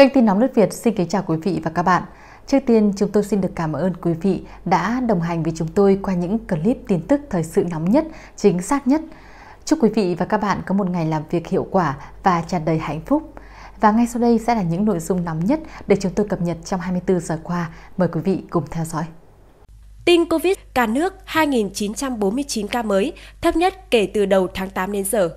Kênh tin nóng nước Việt xin kính chào quý vị và các bạn. Trước tiên, chúng tôi xin được cảm ơn quý vị đã đồng hành với chúng tôi qua những clip tin tức thời sự nóng nhất, chính xác nhất. Chúc quý vị và các bạn có một ngày làm việc hiệu quả và tràn đầy hạnh phúc. Và ngay sau đây sẽ là những nội dung nóng nhất để chúng tôi cập nhật trong 24 giờ qua. Mời quý vị cùng theo dõi. Tin COVID cả nước 2.949 ca mới, thấp nhất kể từ đầu tháng 8 đến giờ.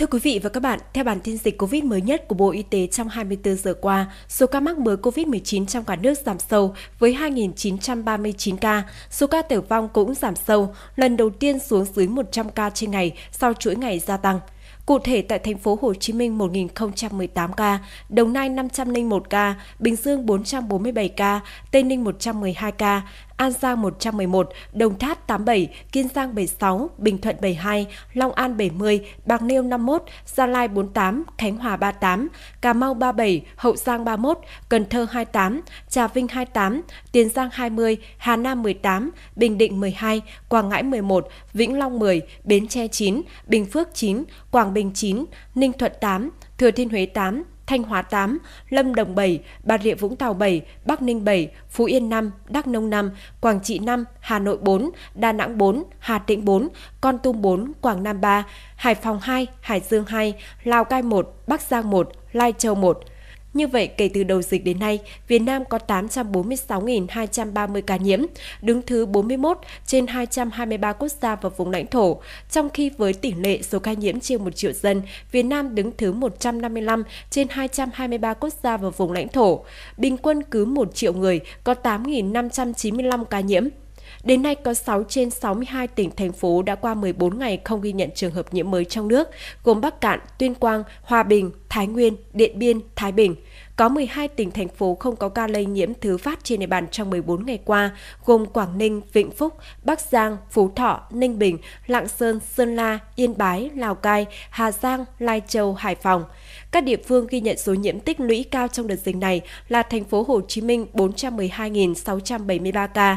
Thưa quý vị và các bạn, theo bản tin dịch COVID mới nhất của Bộ Y tế trong 24 giờ qua, số ca mắc mới COVID-19 trong cả nước giảm sâu với 2.939 ca, số ca tử vong cũng giảm sâu, lần đầu tiên xuống dưới 100 ca trên ngày sau chuỗi ngày gia tăng. Cụ thể tại thành phố Hồ Chí Minh 1018 ca, Đồng Nai 501 ca, Bình Dương 447 ca, Tây Ninh 112 ca, An Giang 111, Đồng Tháp 87, Kiên Giang 76, Bình Thuận 72, Long An 70, Bạc Liêu 51, Gia Lai 48, Khánh Hòa 38, Cà Mau 37, Hậu Giang 31, Cần Thơ 28, Trà Vinh 28, Tiền Giang 20, Hà Nam 18, Bình Định 12, Quảng Ngãi 11, Vĩnh Long 10, Bến Tre 9, Bình Phước 9, Quảng Bình 9, Ninh Thuận 8, Thừa Thiên Huế 8, Thanh Hóa 8, Lâm Đồng 7, Bà Rịa Vũng Tàu 7, Bắc Ninh 7, Phú Yên 5, Đắk Nông 5, Quảng Trị 5, Hà Nội 4, Đà Nẵng 4, Hà Tĩnh 4, Con Tum 4, Quảng Nam 3, Hải Phòng 2, Hải Dương 2, Lào Cai 1, Bắc Giang 1, Lai Châu 1. Như vậy, kể từ đầu dịch đến nay, Việt Nam có 846.230 ca nhiễm, đứng thứ 41 trên 223 quốc gia và vùng lãnh thổ, trong khi với tỷ lệ số ca nhiễm trên 1 triệu dân, Việt Nam đứng thứ 155 trên 223 quốc gia và vùng lãnh thổ. Bình quân cứ 1 triệu người có 8.595 ca nhiễm. Đến nay có 6 trên 62 tỉnh thành phố đã qua 14 ngày không ghi nhận trường hợp nhiễm mới trong nước, gồm Bắc Cạn, Tuyên Quang, Hòa Bình, Thái Nguyên, Điện Biên, Thái Bình. Có 12 tỉnh thành phố không có ca lây nhiễm thứ phát trên địa bàn trong 14 ngày qua, gồm Quảng Ninh, Vĩnh Phúc, Bắc Giang, Phú Thọ, Ninh Bình, Lạng Sơn, Sơn La, Yên Bái, Lào Cai, Hà Giang, Lai Châu, Hải Phòng. Các địa phương ghi nhận số nhiễm tích lũy cao trong đợt dịch này là thành phố Hồ Chí Minh 412.673 ca,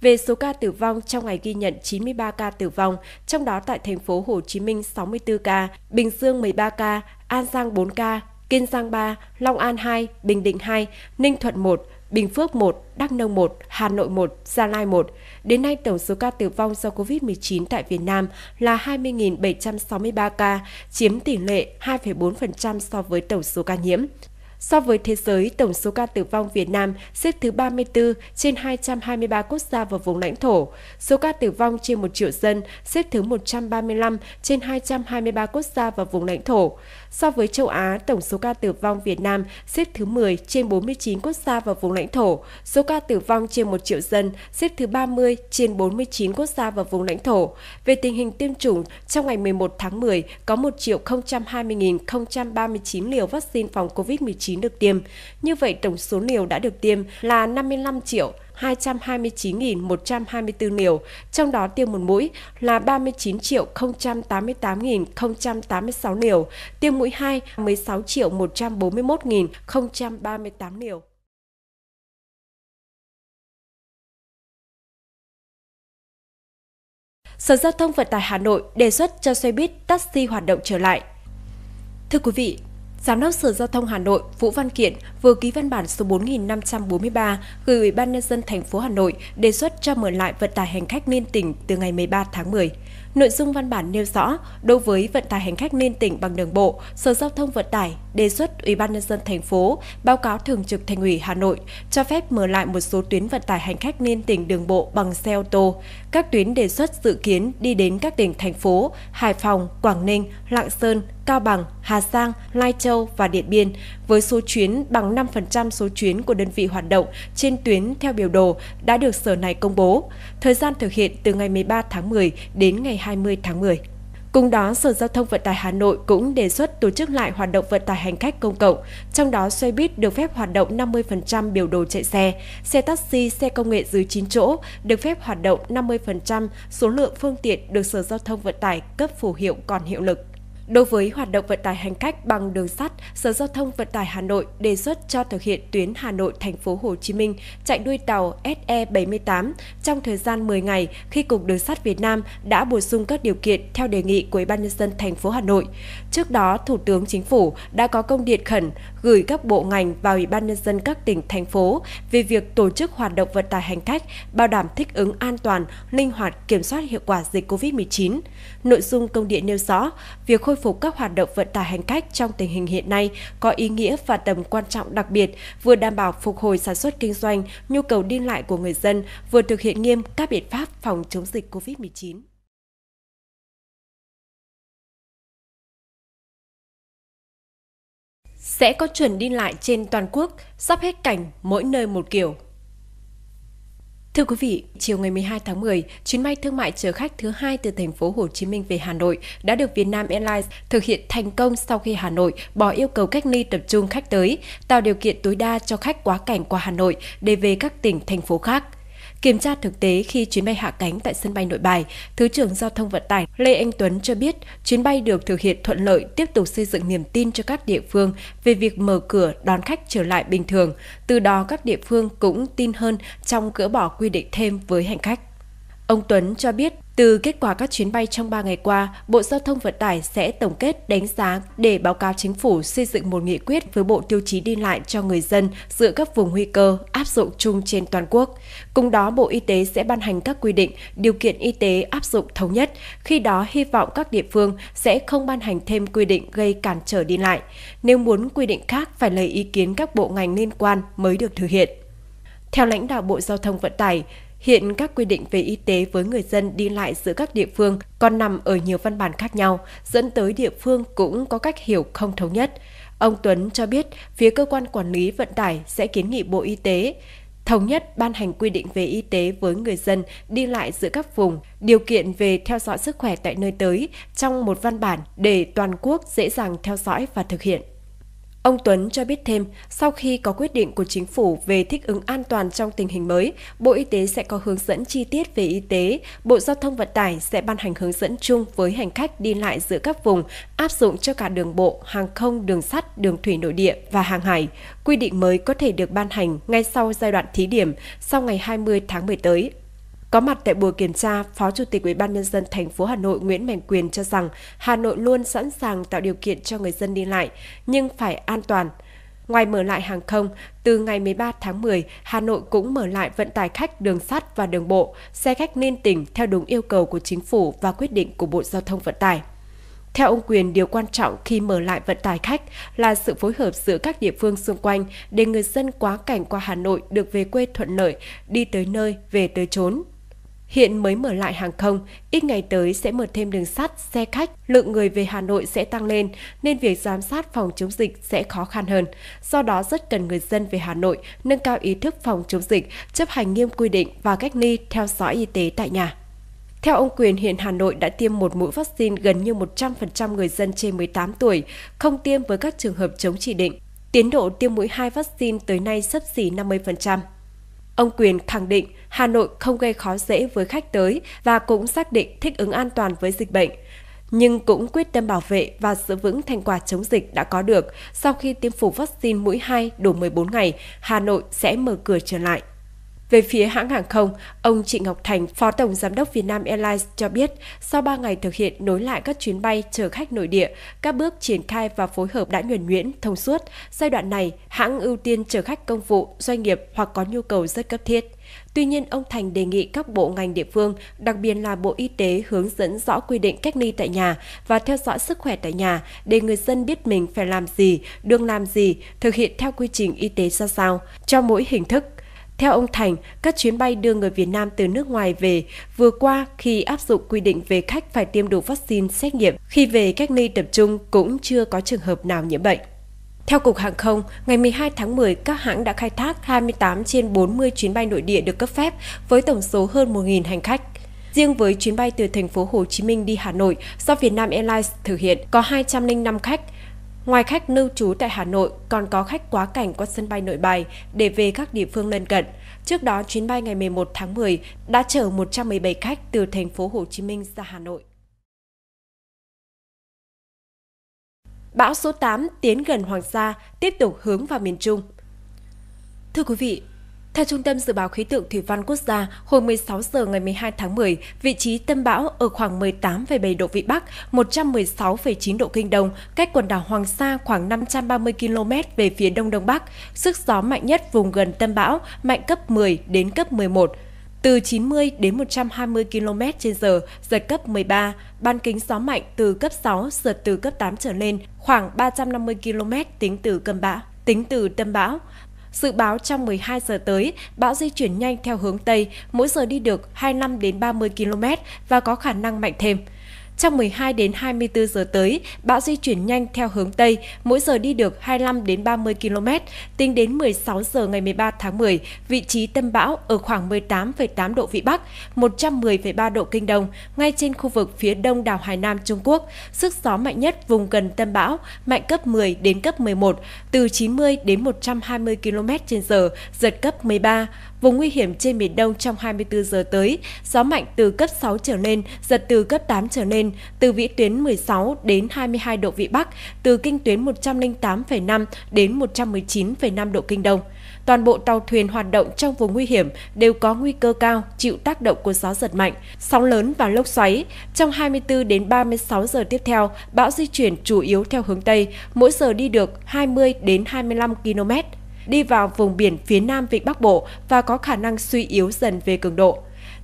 Về số ca tử vong, trong ngày ghi nhận 93 ca tử vong, trong đó tại thành phố Hồ Chí Minh 64 ca, Bình Dương 13 ca, An Giang 4 ca, Kiên Giang 3, Long An 2, Bình Định 2, Ninh Thuận 1, Bình Phước 1, Đắk Nông 1, Hà Nội 1, Gia Lai 1. Đến nay, tổng số ca tử vong do COVID-19 tại Việt Nam là 20.763 ca, chiếm tỷ lệ 2,4% so với tổng số ca nhiễm. So với thế giới, tổng số ca tử vong Việt Nam xếp thứ 34 trên 223 quốc gia và vùng lãnh thổ. Số ca tử vong trên 1 triệu dân xếp thứ 135 trên 223 quốc gia và vùng lãnh thổ. So với châu Á, tổng số ca tử vong Việt Nam xếp thứ 10 trên 49 quốc gia và vùng lãnh thổ, số ca tử vong trên 1 triệu dân xếp thứ 30 trên 49 quốc gia và vùng lãnh thổ. Về tình hình tiêm chủng, trong ngày 11 tháng 10 có 1 triệu 020.039 liều vaccine phòng COVID-19 được tiêm. Như vậy, tổng số liều đã được tiêm là 55 triệu 229.124 liều, trong đó tiêm một mũi là 39.088.086 liều, tiêm mũi 2 16.141.038 liều. Sở Giao thông Vận tải Hà Nội đề xuất cho xe buýt taxi hoạt động trở lại. Thưa quý vị, Giám đốc Sở Giao thông Hà Nội Vũ Văn Kiện vừa ký văn bản số 4543 gửi Ủy ban nhân dân thành phố Hà Nội đề xuất cho mở lại vận tải hành khách liên tỉnh từ ngày 13 tháng 10. Nội dung văn bản nêu rõ, đối với vận tải hành khách liên tỉnh bằng đường bộ, Sở Giao thông Vận tải đề xuất Ủy ban nhân dân thành phố báo cáo Thường trực Thành ủy Hà Nội cho phép mở lại một số tuyến vận tải hành khách liên tỉnh đường bộ bằng xe ô tô. Các tuyến đề xuất dự kiến đi đến các tỉnh thành phố Hải Phòng, Quảng Ninh, Lạng Sơn, Cao Bằng, Hà Giang, Lai Châu và Điện Biên với số chuyến bằng 5% số chuyến của đơn vị hoạt động trên tuyến theo biểu đồ đã được Sở này công bố. Thời gian thực hiện từ ngày 13 tháng 10 đến ngày 20 tháng 10. Cùng đó, Sở Giao thông Vận tải Hà Nội cũng đề xuất tổ chức lại hoạt động vận tải hành khách công cộng, trong đó xe buýt được phép hoạt động 50% biểu đồ chạy xe, xe taxi, xe công nghệ dưới 9 chỗ được phép hoạt động 50% số lượng phương tiện được Sở Giao thông Vận tải cấp phù hiệu còn hiệu lực. Đối với hoạt động vận tải hành khách bằng đường sắt, Sở Giao thông Vận tải Hà Nội đề xuất cho thực hiện tuyến Hà Nội thành phố Hồ Chí Minh chạy đuôi tàu SE78 trong thời gian 10 ngày khi Cục Đường sắt Việt Nam đã bổ sung các điều kiện theo đề nghị của Ủy ban nhân dân thành phố Hà Nội. Trước đó, Thủ tướng Chính phủ đã có công điện khẩn gửi các bộ ngành và Ủy ban nhân dân các tỉnh thành phố về việc tổ chức hoạt động vận tải hành khách bảo đảm thích ứng an toàn, linh hoạt kiểm soát hiệu quả dịch COVID-19. Nội dung công điện nêu rõ, việc khôi phục các hoạt động vận tải hành khách trong tình hình hiện nay có ý nghĩa và tầm quan trọng đặc biệt, vừa đảm bảo phục hồi sản xuất kinh doanh, nhu cầu đi lại của người dân, vừa thực hiện nghiêm các biện pháp phòng chống dịch COVID-19. Sẽ có chuẩn đi lại trên toàn quốc, sắp hết cảnh mỗi nơi một kiểu. Thưa quý vị, chiều ngày 12 tháng 10, chuyến bay thương mại chở khách thứ hai từ thành phố Hồ Chí Minh về Hà Nội đã được Vietnam Airlines thực hiện thành công sau khi Hà Nội bỏ yêu cầu cách ly tập trung khách tới, tạo điều kiện tối đa cho khách quá cảnh qua Hà Nội để về các tỉnh thành phố khác. Kiểm tra thực tế khi chuyến bay hạ cánh tại sân bay Nội Bài, Thứ trưởng Giao thông Vận tải Lê Anh Tuấn cho biết chuyến bay được thực hiện thuận lợi tiếp tục xây dựng niềm tin cho các địa phương về việc mở cửa đón khách trở lại bình thường. Từ đó các địa phương cũng tin hơn trong gỡ bỏ quy định thêm với hành khách. Ông Tuấn cho biết, từ kết quả các chuyến bay trong 3 ngày qua, Bộ Giao thông Vận tải sẽ tổng kết đánh giá để báo cáo chính phủ xây dựng một nghị quyết với bộ tiêu chí đi lại cho người dân giữa các vùng nguy cơ áp dụng chung trên toàn quốc. Cùng đó, Bộ Y tế sẽ ban hành các quy định, điều kiện y tế áp dụng thống nhất. Khi đó, hy vọng các địa phương sẽ không ban hành thêm quy định gây cản trở đi lại. Nếu muốn quy định khác, phải lấy ý kiến các bộ ngành liên quan mới được thực hiện. Theo lãnh đạo Bộ Giao thông Vận tải, Hiện các quy định về y tế với người dân đi lại giữa các địa phương còn nằm ở nhiều văn bản khác nhau, dẫn tới địa phương cũng có cách hiểu không thống nhất. Ông Tuấn cho biết phía cơ quan quản lý vận tải sẽ kiến nghị Bộ Y tế thống nhất ban hành quy định về y tế với người dân đi lại giữa các vùng, điều kiện về theo dõi sức khỏe tại nơi tới trong một văn bản để toàn quốc dễ dàng theo dõi và thực hiện. Ông Tuấn cho biết thêm, sau khi có quyết định của chính phủ về thích ứng an toàn trong tình hình mới, Bộ Y tế sẽ có hướng dẫn chi tiết về y tế, Bộ Giao thông Vận tải sẽ ban hành hướng dẫn chung với hành khách đi lại giữa các vùng, áp dụng cho cả đường bộ, hàng không, đường sắt, đường thủy nội địa và hàng hải. Quy định mới có thể được ban hành ngay sau giai đoạn thí điểm, sau ngày 20 tháng 10 tới có mặt tại buổi kiểm tra, Phó Chủ tịch Ủy ban nhân dân thành phố Hà Nội Nguyễn Mạnh Quyền cho rằng Hà Nội luôn sẵn sàng tạo điều kiện cho người dân đi lại nhưng phải an toàn. Ngoài mở lại hàng không, từ ngày 13 tháng 10, Hà Nội cũng mở lại vận tải khách đường sắt và đường bộ, xe khách liên tỉnh theo đúng yêu cầu của chính phủ và quyết định của Bộ Giao thông Vận tải. Theo ông Quyền, điều quan trọng khi mở lại vận tải khách là sự phối hợp giữa các địa phương xung quanh để người dân quá cảnh qua Hà Nội được về quê thuận lợi, đi tới nơi, về tới chốn. Hiện mới mở lại hàng không, ít ngày tới sẽ mở thêm đường sắt, xe khách, lượng người về Hà Nội sẽ tăng lên nên việc giám sát phòng chống dịch sẽ khó khăn hơn. Do đó rất cần người dân về Hà Nội nâng cao ý thức phòng chống dịch, chấp hành nghiêm quy định và cách ly theo dõi y tế tại nhà. Theo ông Quyền, hiện Hà Nội đã tiêm một mũi vaccine gần như 100% người dân trên 18 tuổi, không tiêm với các trường hợp chống chỉ định. Tiến độ tiêm mũi 2 vaccine tới nay sấp xỉ 50%. Ông Quyền khẳng định Hà Nội không gây khó dễ với khách tới và cũng xác định thích ứng an toàn với dịch bệnh nhưng cũng quyết tâm bảo vệ và giữ vững thành quả chống dịch đã có được sau khi tiêm phủ vaccine mũi 2 đủ 14 ngày, Hà Nội sẽ mở cửa trở lại. Về phía hãng hàng không, ông Trịnh Ngọc Thành, Phó Tổng Giám đốc Vietnam Airlines cho biết, sau 3 ngày thực hiện nối lại các chuyến bay chở khách nội địa, các bước triển khai và phối hợp đã nhuần nhuyễn, thông suốt. Giai đoạn này, hãng ưu tiên chở khách công vụ, doanh nghiệp hoặc có nhu cầu rất cấp thiết. Tuy nhiên, ông Thành đề nghị các bộ ngành địa phương, đặc biệt là Bộ Y tế hướng dẫn rõ quy định cách ly tại nhà và theo dõi sức khỏe tại nhà để người dân biết mình phải làm gì, đương làm gì, thực hiện theo quy trình y tế ra sao, cho mỗi hình thức. Theo ông Thành, các chuyến bay đưa người Việt Nam từ nước ngoài về vừa qua khi áp dụng quy định về khách phải tiêm đủ vaccine xét nghiệm khi về cách ly tập trung cũng chưa có trường hợp nào nhiễm bệnh. Theo Cục Hàng không, ngày 12 tháng 10, các hãng đã khai thác 28 trên 40 chuyến bay nội địa được cấp phép với tổng số hơn 1.000 hành khách. Riêng với chuyến bay từ thành phố Hồ Chí Minh đi Hà Nội do Vietnam Airlines thực hiện có 205 khách. Ngoài khách lưu trú tại Hà Nội, còn có khách quá cảnh qua sân bay Nội Bài để về các địa phương lân cận. Trước đó, chuyến bay ngày 11 tháng 10 đã chở 117 khách từ thành phố Hồ Chí Minh ra Hà Nội. Bão số 8 tiến gần Hoàng Sa, tiếp tục hướng vào miền Trung. Thưa quý vị, theo Trung tâm Dự báo Khí tượng Thủy văn Quốc gia, hồi 16 giờ ngày 12 tháng 10, vị trí tâm bão ở khoảng 18,7 độ Vĩ Bắc, 116,9 độ Kinh Đông, cách quần đảo Hoàng Sa khoảng 530 km về phía Đông Đông Bắc. Sức gió mạnh nhất vùng gần tâm bão mạnh cấp 10 đến cấp 11, từ 90 đến 120 km h giật cấp 13, ban kính gió mạnh từ cấp 6, giật từ cấp 8 trở lên, khoảng 350 km tính từ cơn bão, tính từ tâm bão. Dự báo trong 12 giờ tới, bão di chuyển nhanh theo hướng Tây, mỗi giờ đi được 25 đến 30 km và có khả năng mạnh thêm. Trong 12 đến 24 giờ tới, bão di chuyển nhanh theo hướng Tây, mỗi giờ đi được 25 đến 30 km. Tính đến 16 giờ ngày 13 tháng 10, vị trí tâm bão ở khoảng 18,8 độ Vĩ Bắc, 110,3 độ Kinh Đông, ngay trên khu vực phía đông đảo Hải Nam Trung Quốc. Sức gió mạnh nhất vùng gần tâm bão, mạnh cấp 10 đến cấp 11, từ 90 đến 120 km/h, giật cấp 13. Vùng nguy hiểm trên Biển Đông trong 24 giờ tới, gió mạnh từ cấp 6 trở lên, giật từ cấp 8 trở lên, từ vĩ tuyến 16 đến 22 độ Vĩ Bắc, từ kinh tuyến 108,5 đến 119,5 độ Kinh Đông. Toàn bộ tàu thuyền hoạt động trong vùng nguy hiểm đều có nguy cơ cao chịu tác động của gió giật mạnh, sóng lớn và lốc xoáy. Trong 24 đến 36 giờ tiếp theo, bão di chuyển chủ yếu theo hướng Tây, mỗi giờ đi được 20 đến 25 km đi vào vùng biển phía nam Vịnh Bắc Bộ và có khả năng suy yếu dần về cường độ.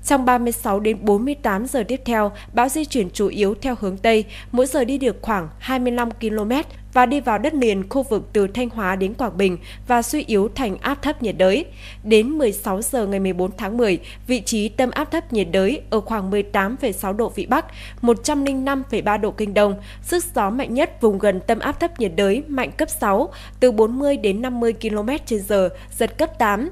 Trong 36 đến 48 giờ tiếp theo, bão di chuyển chủ yếu theo hướng Tây, mỗi giờ đi được khoảng 25 km, và đi vào đất liền khu vực từ Thanh Hóa đến Quảng Bình và suy yếu thành áp thấp nhiệt đới. Đến 16 giờ ngày 14 tháng 10, vị trí tâm áp thấp nhiệt đới ở khoảng 18,6 độ Vĩ Bắc, 105,3 độ Kinh Đông, sức gió mạnh nhất vùng gần tâm áp thấp nhiệt đới mạnh cấp 6, từ 40 đến 50 km/h, giật cấp 8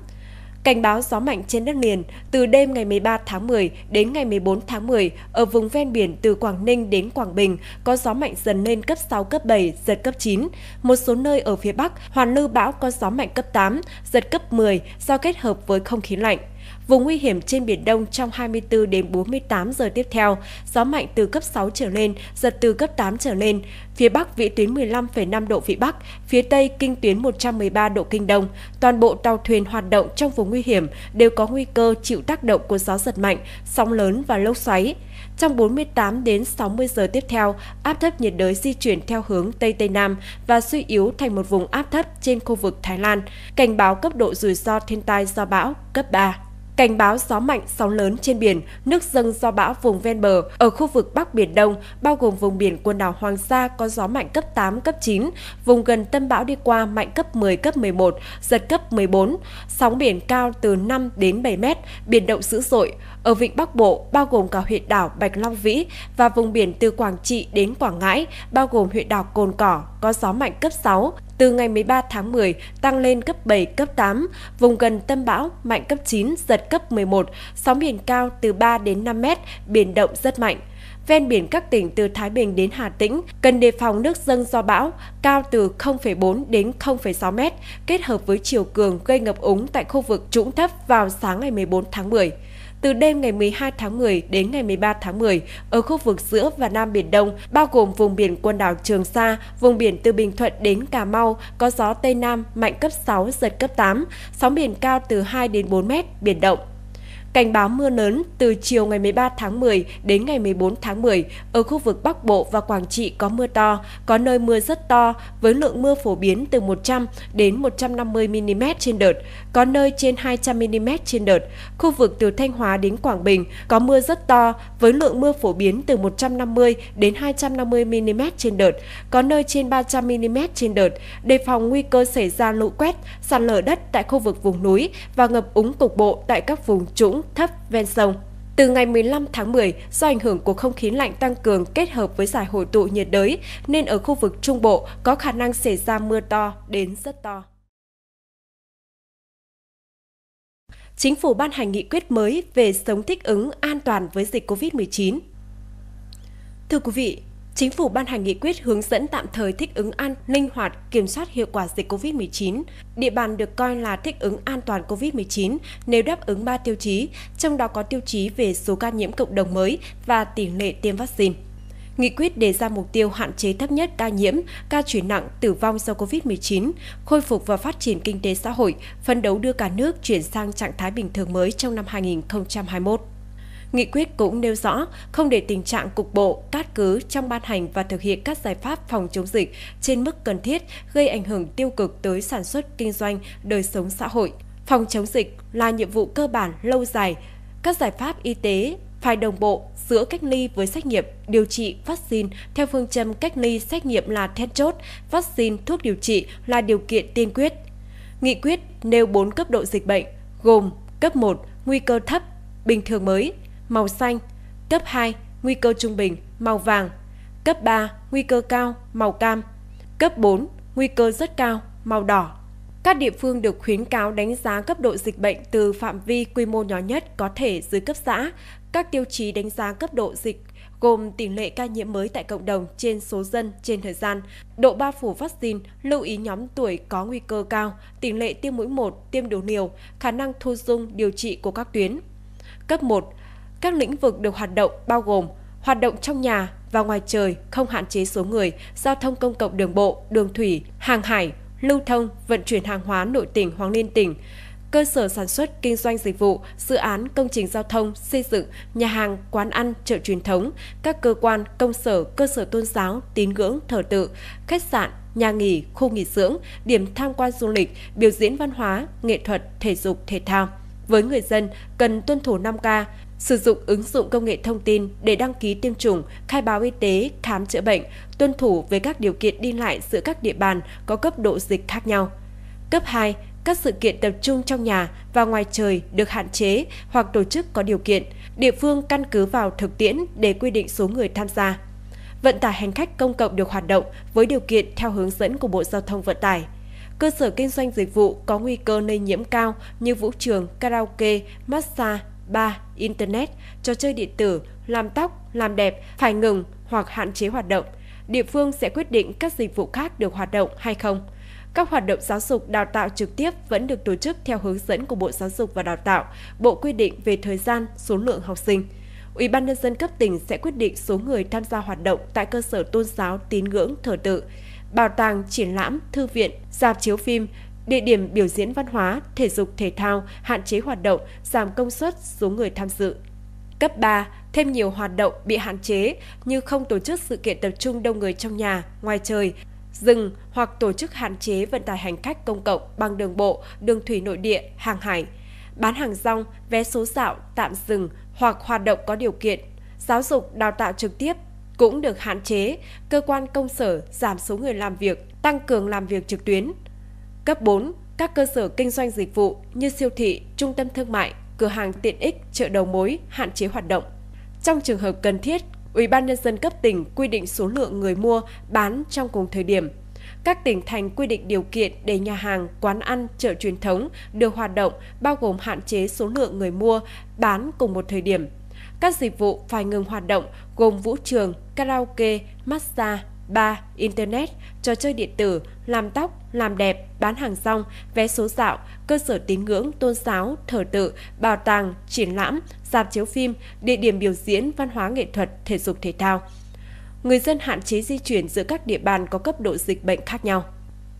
Cảnh báo gió mạnh trên đất liền từ đêm ngày 13 tháng 10 đến ngày 14 tháng 10 ở vùng ven biển từ Quảng Ninh đến Quảng Bình có gió mạnh dần lên cấp 6, cấp 7, giật cấp 9. Một số nơi ở phía Bắc, hoàn lưu bão có gió mạnh cấp 8, giật cấp 10 do kết hợp với không khí lạnh. Vùng nguy hiểm trên Biển Đông trong 24 đến 48 giờ tiếp theo, gió mạnh từ cấp 6 trở lên, giật từ cấp 8 trở lên. Phía Bắc vĩ tuyến 15,5 độ Vĩ Bắc, phía Tây kinh tuyến 113 độ Kinh Đông. Toàn bộ tàu thuyền hoạt động trong vùng nguy hiểm đều có nguy cơ chịu tác động của gió giật mạnh, sóng lớn và lốc xoáy. Trong 48 đến 60 giờ tiếp theo, áp thấp nhiệt đới di chuyển theo hướng Tây Tây Nam và suy yếu thành một vùng áp thấp trên khu vực Thái Lan. Cảnh báo cấp độ rủi ro thiên tai do bão cấp 3. Cảnh báo gió mạnh, sóng lớn trên biển, nước dâng do bão vùng ven bờ ở khu vực Bắc Biển Đông, bao gồm vùng biển quần đảo Hoàng Sa có gió mạnh cấp 8, cấp 9, vùng gần tâm bão đi qua mạnh cấp 10, cấp 11, giật cấp 14, sóng biển cao từ 5 đến 7 mét, biển động dữ dội. Ở vịnh Bắc Bộ, bao gồm cả huyện đảo Bạch Long Vĩ và vùng biển từ Quảng Trị đến Quảng Ngãi, bao gồm huyện đảo Cồn Cỏ, có gió mạnh cấp 6, từ ngày 13 tháng 10 tăng lên cấp 7, cấp 8, vùng gần tâm bão mạnh cấp 9, giật cấp 11, sóng biển cao từ 3 đến 5 mét, biển động rất mạnh. Ven biển các tỉnh từ Thái Bình đến Hà Tĩnh cần đề phòng nước dâng do bão cao từ 0,4 đến 0,6 mét, kết hợp với chiều cường gây ngập úng tại khu vực trũng thấp vào sáng ngày 14 tháng 10 từ đêm ngày 12 tháng 10 đến ngày 13 tháng 10 ở khu vực giữa và Nam Biển Đông, bao gồm vùng biển quần đảo Trường Sa, vùng biển từ Bình Thuận đến Cà Mau có gió Tây Nam mạnh cấp 6, giật cấp 8, sóng biển cao từ 2 đến 4 mét, biển động. Cảnh báo mưa lớn từ chiều ngày 13 tháng 10 đến ngày 14 tháng 10 ở khu vực Bắc Bộ và Quảng Trị có mưa to, có nơi mưa rất to với lượng mưa phổ biến từ 100 đến 150 mm trên đợt, có nơi trên 200 mm trên đợt. Khu vực từ Thanh Hóa đến Quảng Bình có mưa rất to với lượng mưa phổ biến từ 150 đến 250 mm trên đợt, có nơi trên 300 mm trên đợt. Đề phòng nguy cơ xảy ra lũ quét, sạt lở đất tại khu vực vùng núi và ngập úng cục bộ tại các vùng trũng thấp ven sông. Từ ngày 15 tháng 10, do ảnh hưởng của không khí lạnh tăng cường kết hợp với giải hội tụ nhiệt đới, nên ở khu vực Trung Bộ có khả năng xảy ra mưa to đến rất to. Chính phủ ban hành nghị quyết mới về sống thích ứng an toàn với dịch COVID-19. Thưa quý vị, Chính phủ ban hành nghị quyết hướng dẫn tạm thời thích ứng an, linh hoạt, kiểm soát hiệu quả dịch COVID-19. Địa bàn được coi là thích ứng an toàn COVID-19 nếu đáp ứng 3 tiêu chí, trong đó có tiêu chí về số ca nhiễm cộng đồng mới và tỷ lệ tiêm vaccine. Nghị quyết đề ra mục tiêu hạn chế thấp nhất ca nhiễm, ca chuyển nặng, tử vong do COVID-19, khôi phục và phát triển kinh tế xã hội, phấn đấu đưa cả nước chuyển sang trạng thái bình thường mới trong năm 2021. Nghị quyết cũng nêu rõ không để tình trạng cục bộ, cát cứ trong ban hành và thực hiện các giải pháp phòng chống dịch trên mức cần thiết gây ảnh hưởng tiêu cực tới sản xuất, kinh doanh, đời sống xã hội. Phòng chống dịch là nhiệm vụ cơ bản lâu dài. Các giải pháp y tế phải đồng bộ giữa cách ly với xét nghiệm, điều trị, vaccine theo phương châm cách ly xét nghiệm là then chốt, vaccine thuốc điều trị là điều kiện tiên quyết. Nghị quyết nêu 4 cấp độ dịch bệnh gồm cấp 1 nguy cơ thấp, bình thường mới, màu xanh, cấp 2, nguy cơ trung bình, màu vàng, cấp 3, nguy cơ cao, màu cam, cấp 4, nguy cơ rất cao, màu đỏ. Các địa phương được khuyến cáo đánh giá cấp độ dịch bệnh từ phạm vi quy mô nhỏ nhất có thể dưới cấp xã. Các tiêu chí đánh giá cấp độ dịch gồm tỷ lệ ca nhiễm mới tại cộng đồng trên số dân trên thời gian, độ bao phủ vaccine, lưu ý nhóm tuổi có nguy cơ cao, tỷ lệ tiêm mũi 1, tiêm đủ liều, khả năng thu dung điều trị của các tuyến. Cấp 1, các lĩnh vực được hoạt động bao gồm hoạt động trong nhà và ngoài trời không hạn chế số người, giao thông công cộng đường bộ, đường thủy, hàng hải, lưu thông, vận chuyển hàng hóa nội tỉnh hoặc liên tỉnh, cơ sở sản xuất kinh doanh dịch vụ, dự án công trình giao thông, xây dựng, nhà hàng, quán ăn, chợ truyền thống, các cơ quan, công sở, cơ sở tôn giáo, tín ngưỡng, thờ tự, khách sạn, nhà nghỉ, khu nghỉ dưỡng, điểm tham quan du lịch, biểu diễn văn hóa, nghệ thuật, thể dục, thể thao. Với người dân, cần tuân thủ 5K, sử dụng ứng dụng công nghệ thông tin để đăng ký tiêm chủng, khai báo y tế, khám chữa bệnh, tuân thủ về các điều kiện đi lại giữa các địa bàn có cấp độ dịch khác nhau. Cấp 2, các sự kiện tập trung trong nhà và ngoài trời được hạn chế hoặc tổ chức có điều kiện, địa phương căn cứ vào thực tiễn để quy định số người tham gia. Vận tải hành khách công cộng được hoạt động với điều kiện theo hướng dẫn của Bộ Giao thông Vận tải. Cơ sở kinh doanh dịch vụ có nguy cơ lây nhiễm cao như vũ trường, karaoke, massage, bar, internet, trò chơi điện tử, làm tóc, làm đẹp phải ngừng hoặc hạn chế hoạt động. Địa phương sẽ quyết định các dịch vụ khác được hoạt động hay không. Các hoạt động giáo dục đào tạo trực tiếp vẫn được tổ chức theo hướng dẫn của Bộ Giáo dục và Đào tạo, Bộ quy định về thời gian, số lượng học sinh. Ủy ban nhân dân cấp tỉnh sẽ quyết định số người tham gia hoạt động tại cơ sở tôn giáo tín ngưỡng thờ tự bảo tàng, triển lãm, thư viện, dạp chiếu phim, địa điểm biểu diễn văn hóa, thể dục thể thao, hạn chế hoạt động, giảm công suất số người tham dự. Cấp 3, thêm nhiều hoạt động bị hạn chế như không tổ chức sự kiện tập trung đông người trong nhà, ngoài trời, dừng hoặc tổ chức hạn chế vận tải hành khách công cộng bằng đường bộ, đường thủy nội địa, hàng hải, bán hàng rong, vé số dạo tạm dừng hoặc hoạt động có điều kiện, giáo dục đào tạo trực tiếp cũng được hạn chế, cơ quan công sở giảm số người làm việc, tăng cường làm việc trực tuyến. Cấp 4, các cơ sở kinh doanh dịch vụ như siêu thị, trung tâm thương mại, cửa hàng tiện ích, chợ đầu mối hạn chế hoạt động. Trong trường hợp cần thiết, Ủy ban nhân dân cấp tỉnh quy định số lượng người mua bán trong cùng thời điểm. Các tỉnh thành quy định điều kiện để nhà hàng, quán ăn, chợ truyền thống được hoạt động bao gồm hạn chế số lượng người mua bán cùng một thời điểm. Các dịch vụ phải ngừng hoạt động gồm vũ trường, karaoke, massage, bar, internet, trò chơi điện tử, làm tóc, làm đẹp, bán hàng rong, vé số dạo, cơ sở tín ngưỡng, tôn giáo, thờ tự, bảo tàng, triển lãm, dạp chiếu phim, địa điểm biểu diễn, văn hóa nghệ thuật, thể dục thể thao. Người dân hạn chế di chuyển giữa các địa bàn có cấp độ dịch bệnh khác nhau.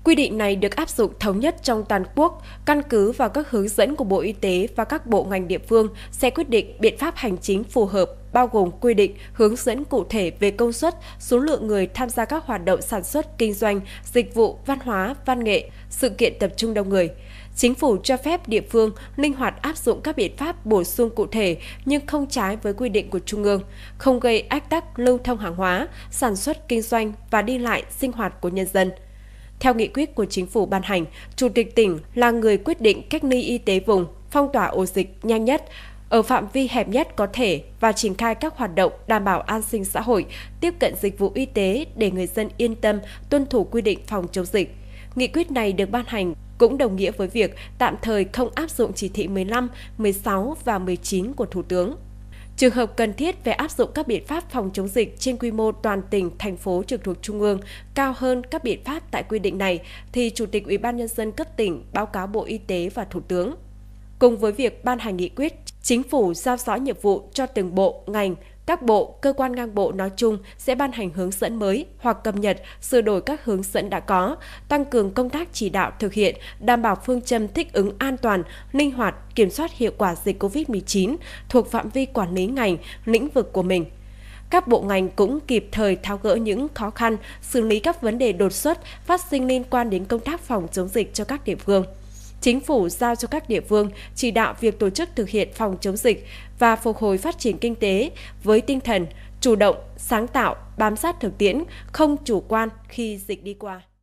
Quy định này được áp dụng thống nhất trong toàn quốc, căn cứ vào các hướng dẫn của Bộ Y tế và các bộ ngành địa phương sẽ quyết định biện pháp hành chính phù hợp, bao gồm quy định, hướng dẫn cụ thể về công suất, số lượng người tham gia các hoạt động sản xuất, kinh doanh, dịch vụ, văn hóa, văn nghệ, sự kiện tập trung đông người. Chính phủ cho phép địa phương linh hoạt áp dụng các biện pháp bổ sung cụ thể nhưng không trái với quy định của Trung ương, không gây ách tắc lưu thông hàng hóa, sản xuất kinh doanh và đi lại sinh hoạt của nhân dân. Theo nghị quyết của chính phủ ban hành, Chủ tịch tỉnh là người quyết định cách ly y tế vùng, phong tỏa ổ dịch nhanh nhất, ở phạm vi hẹp nhất có thể và triển khai các hoạt động đảm bảo an sinh xã hội, tiếp cận dịch vụ y tế để người dân yên tâm tuân thủ quy định phòng chống dịch. Nghị quyết này được ban hành cũng đồng nghĩa với việc tạm thời không áp dụng chỉ thị 15, 16 và 19 của Thủ tướng. Trường hợp cần thiết về áp dụng các biện pháp phòng chống dịch trên quy mô toàn tỉnh, thành phố trực thuộc Trung ương cao hơn các biện pháp tại quy định này thì Chủ tịch Ủy ban nhân dân cấp tỉnh báo cáo Bộ Y tế và Thủ tướng. Cùng với việc ban hành nghị quyết, chính phủ giao rõ nhiệm vụ cho từng bộ, ngành các bộ, cơ quan ngang bộ nói chung sẽ ban hành hướng dẫn mới hoặc cập nhật, sửa đổi các hướng dẫn đã có, tăng cường công tác chỉ đạo thực hiện, đảm bảo phương châm thích ứng an toàn, linh hoạt, kiểm soát hiệu quả dịch COVID-19 thuộc phạm vi quản lý ngành, lĩnh vực của mình các bộ ngành cũng kịp thời tháo gỡ những khó khăn, xử lý các vấn đề đột xuất phát sinh liên quan đến công tác phòng chống dịch cho các địa phương. Chính phủ giao cho các địa phương chỉ đạo việc tổ chức thực hiện phòng chống dịch và phục hồi phát triển kinh tế với tinh thần chủ động, sáng tạo, bám sát thực tiễn, không chủ quan khi dịch đi qua.